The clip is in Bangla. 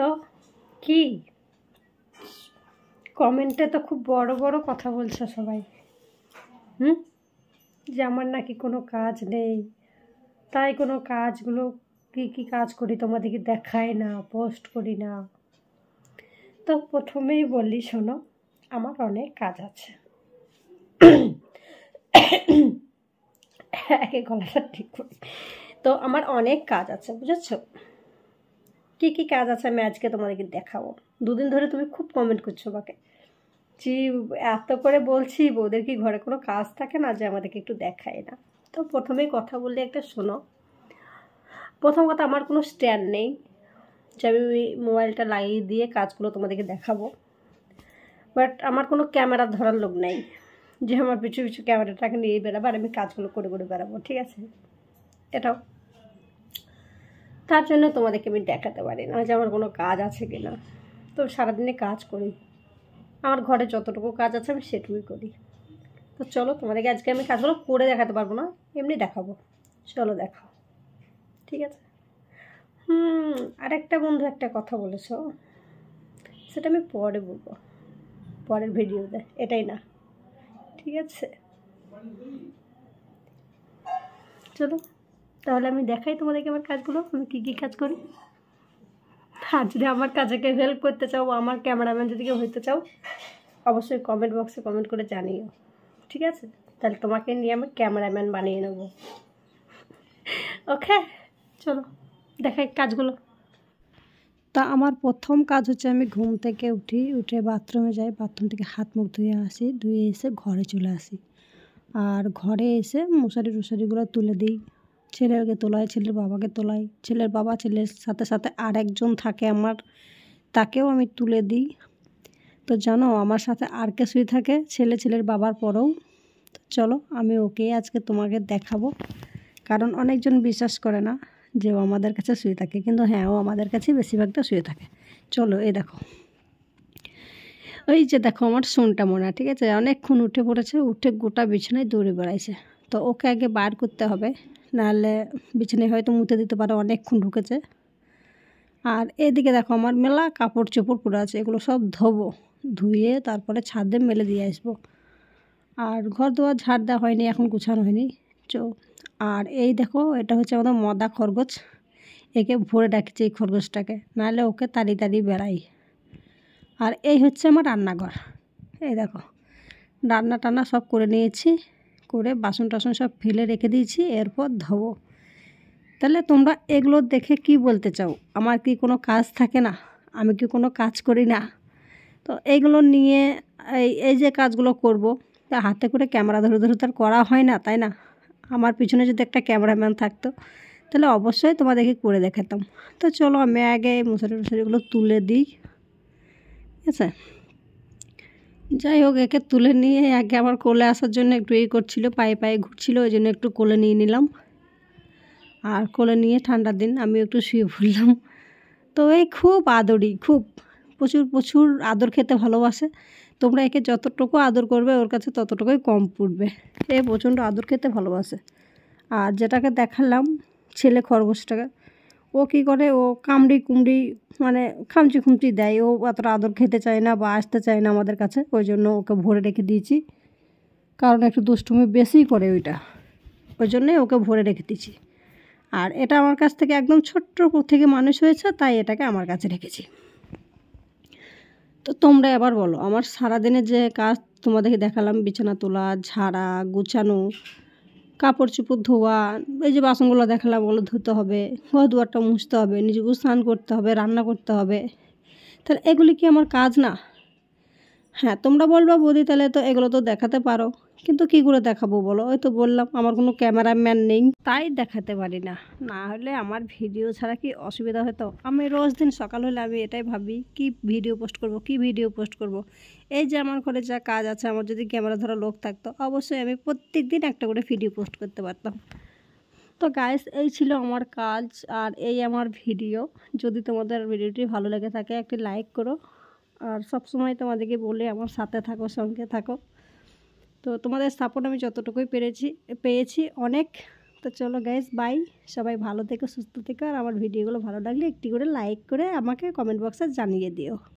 তো কি কমেন্টে তো খুব বড় বড় কথা বলছো সবাই হুম যে আমার নাকি কোনো কাজ নেই তাই কোনো কাজগুলো কী কী কাজ করি তোমাদেরকে দেখাই না পোস্ট করি না তো প্রথমেই বলি শোনো আমার অনেক কাজ আছে একে গলাটা ঠিক করি তো আমার অনেক কাজ আছে বুঝেছো কী কী কাজ আছে আমি আজকে তোমাদেরকে দেখাবো দুদিন ধরে তুমি খুব কমেন্ট করছো আমাকে জি এত করে বলছি ওদের কি ঘরে কোনো কাজ থাকে না যে আমাদেরকে একটু দেখায় না তো প্রথমেই কথা বললে একটা শোনো প্রথম কথা আমার কোনো স্ট্যান্ড নেই যে আমি মোবাইলটা লাগিয়ে দিয়ে কাজগুলো তোমাদেরকে দেখাবো বাট আমার কোনো ক্যামেরা ধরার লোক নেই যে আমার পিছু পিছু ক্যামেরাটাকে নিয়ে বেড়াবো আর আমি কাজগুলো করে করে বেড়াবো ঠিক আছে এটাও তার জন্য তোমাদেরকে আমি দেখাতে পারি না যে আমার কোনো কাজ আছে কি না তো সারাদিনে কাজ করি আমার ঘরে যতটুকু কাজ আছে আমি সেটুকুই করি তো চলো তোমাদেরকে আজকে আমি কাজগুলো করে দেখাতে পারবো না এমনি দেখাবো চলো দেখাও ঠিক আছে হুম আর একটা বন্ধু একটা কথা বলেছ সেটা আমি পরে বলবো পরের ভিডিও দেয় এটাই না ঠিক আছে চলো তাহলে আমি দেখাই তোমাদেরকে আমার কাজগুলো আমি কী কী কাজ করি আর যদি আমার কাজে হেল্প করতে চাও আমার ক্যামেরাম্যান যদি কেউ হইতে চাও অবশ্যই কমেন্ট বক্সে কমেন্ট করে জানিও ঠিক আছে তাহলে তোমাকে নিয়ে আমি ক্যামেরাম্যান বানিয়ে নেব ওকে চলো দেখাই কাজগুলো তা আমার প্রথম কাজ হচ্ছে আমি ঘুম থেকে উঠি উঠে বাথরুমে যাই বাথরুম থেকে হাত মুখ ধুয়ে আসি ধুয়ে এসে ঘরে চলে আসি আর ঘরে এসে মশারি টুসারিগুলো তুলে দিই ছেলেকে তোলায় ছেলের বাবাকে তোলায় ছেলের বাবা ছেলের সাথে সাথে আর একজন থাকে আমার তাকেও আমি তুলে দিই তো জানো আমার সাথে আর কে শুয়ে থাকে ছেলে ছেলের বাবার পরেও চলো আমি ওকেই আজকে তোমাকে দেখাবো কারণ অনেকজন বিশ্বাস করে না যে ও আমাদের কাছে শুয়ে থাকে কিন্তু হ্যাঁ ও আমাদের কাছে বেশিরভাগটা শুয়ে থাকে চলো এই দেখো ওই যে দেখো আমার মনে হয় ঠিক আছে অনেকক্ষণ উঠে পড়েছে উঠে গোটা বিছানায় দৌড়ে বেড়াইছে তো ওকে আগে বার করতে হবে নাহলে বিছানায় হয়তো মুতে দিতে পারে অনেকক্ষণ ঢুকেছে আর এদিকে দেখো আমার মেলা কাপড় চোপড় পরে আছে এগুলো সব ধোবো ধুয়ে তারপরে ছাদে মেলে দিয়ে আসবো আর ঘর দোয়ার ঝাড় দেওয়া হয়নি এখন গুছানো হয়নি চো আর এই দেখো এটা হচ্ছে আমাদের মদা খরগোশ একে ভরে ডাকছে এই খরগোশটাকে নাহলে ওকে তাড়ি তাড়ি বেড়াই আর এই হচ্ছে আমার রান্নাঘর এই দেখো রান্না টান্না সব করে নিয়েছি করে বাসন টাসন সব ফেলে রেখে দিয়েছি এরপর ধোবো তাহলে তোমরা এগুলো দেখে কি বলতে চাও আমার কি কোনো কাজ থাকে না আমি কি কোনো কাজ করি না তো এইগুলো নিয়ে এই এই যে কাজগুলো করব তা হাতে করে ক্যামেরা ধরে ধরে তার করা হয় না তাই না আমার পিছনে যদি একটা ক্যামেরাম্যান থাকতো তাহলে অবশ্যই তোমাদেরকে করে দেখাতাম তো চলো আমি আগে মশারি মুসারিগুলো তুলে দিই ঠিক আছে যাই হোক একে তুলে নিয়ে একে আমার কোলে আসার জন্য একটু ইয়ে করছিল পায়ে পায়ে ঘুরছিল ওই জন্য একটু কোলে নিয়ে নিলাম আর কোলে নিয়ে ঠান্ডার দিন আমি একটু শুয়ে পড়লাম তো এই খুব আদরই খুব প্রচুর প্রচুর আদর খেতে ভালোবাসে তোমরা একে যতটুকু আদর করবে ওর কাছে ততটুকুই কম পড়বে এ প্রচণ্ড আদর খেতে ভালোবাসে আর যেটাকে দেখালাম ছেলে খরগোশটাকে ও কি করে ও কামড়ি কুমড়ি মানে খামচি খুমচি দেয় ও অতটা আদর খেতে চায় না বা আসতে চায় না আমাদের কাছে ওই জন্য ওকে ভরে রেখে দিয়েছি কারণ একটু দুষ্টুমি বেশি করে ওইটা ওই জন্যই ওকে ভরে রেখে দিয়েছি আর এটা আমার কাছ থেকে একদম ছোট্ট থেকে মানুষ হয়েছে তাই এটাকে আমার কাছে রেখেছি তো তোমরা এবার বলো আমার সারাদিনের যে কাজ তোমাদেরকে দেখালাম বিছানা তোলা ঝাড়া গুছানো কাপড় চোপড় ধোয়া এই যে বাসনগুলো দেখালাম ওগুলো ধুতে হবে ঘর দুয়ারটা মুছতে হবে নিজেকেও স্নান করতে হবে রান্না করতে হবে তাহলে এগুলি কি আমার কাজ না হ্যাঁ তোমরা বলবা বৌদি তাহলে তো এগুলো তো দেখাতে পারো কিন্তু কি করে দেখাবো বলো ওই তো বললাম আমার কোনো ক্যামেরাম্যান নেই তাই দেখাতে পারি না না হলে আমার ভিডিও ছাড়া কি অসুবিধা হতো আমি রোজ দিন সকাল হলে আমি এটাই ভাবি কি ভিডিও পোস্ট করব কি ভিডিও পোস্ট করব। এই যে আমার ঘরে যা কাজ আছে আমার যদি ক্যামেরা ধরা লোক থাকতো অবশ্যই আমি প্রত্যেক দিন একটা করে ভিডিও পোস্ট করতে পারতাম তো গাইস এই ছিল আমার কাজ আর এই আমার ভিডিও যদি তোমাদের ভিডিওটি ভালো লেগে থাকে একটি লাইক করো আর সবসময় তোমাদেরকে বলে আমার সাথে থাকো সঙ্গে থাকো তো তোমাদের সাপোর্ট আমি যতটুকুই পেরেছি পেয়েছি অনেক তো চলো গ্যাস বাই সবাই ভালো থেকো সুস্থ থেকো আর আমার ভিডিওগুলো ভালো লাগলে একটি করে লাইক করে আমাকে কমেন্ট বক্সে জানিয়ে দিও